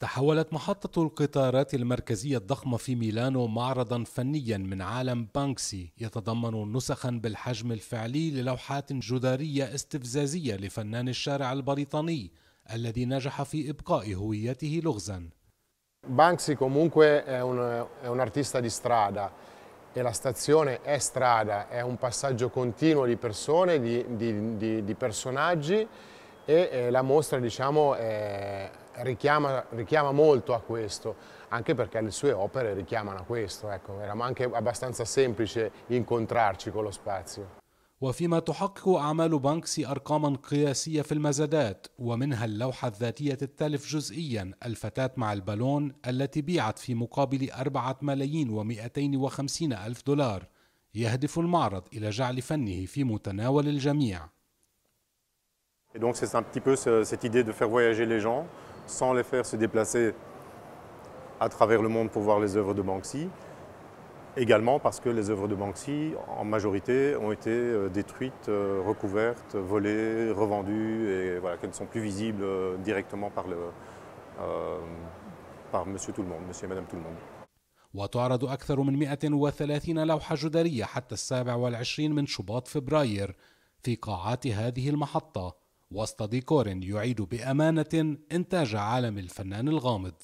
تحولت محطة القطارات المركزية الضخمة في ميلانو معرضا فنيا من عالم بانكسي يتضمن نسخا بالحجم الفعلي للوحات جدارية استفزازية لفنان الشارع البريطاني الذي نجح في إبقاء هويته لغزا بانكسي comunque è un, è un artista di strada e la stazione è strada, è un passaggio continuo di persone, di, di, di, di personaggi e e la mostra diciamo, è, richiama, richiama, molto a questo, anche perché le sue opere richiamano a questo, ecco, era anche abbastanza semplice incontrarci con lo spazio. وفيما تحقق أعمال بانكسي أرقاما قياسية في المزادات ومنها اللوحة الذاتية التالف جزئيا الفتاة مع البالون التي بيعت في مقابل أربعة ملايين و250 ألف دولار يهدف المعرض إلى جعل فنه في متناول الجميع Et donc c'est un petit peu cette idée de faire voyager les gens, sans les faire se déplacer à travers le monde pour voir les œuvres de Banksy. Également parce que les œuvres de Banksy, en majorité, ont été euh, détruites, euh, recouvertes, volées, revendues, et voilà, qu'elles ne sont plus visibles euh, directement par, le, euh, par Monsieur Tout le Monde, Monsieur et Madame Tout le Monde. وتعرض أكثر من 130 لوحة جدارية حتى السابع والعشرين من شباط فبراير في قاعات هذه المحطة وسط ديكور يعيد بأمانة إنتاج عالم الفنان الغامض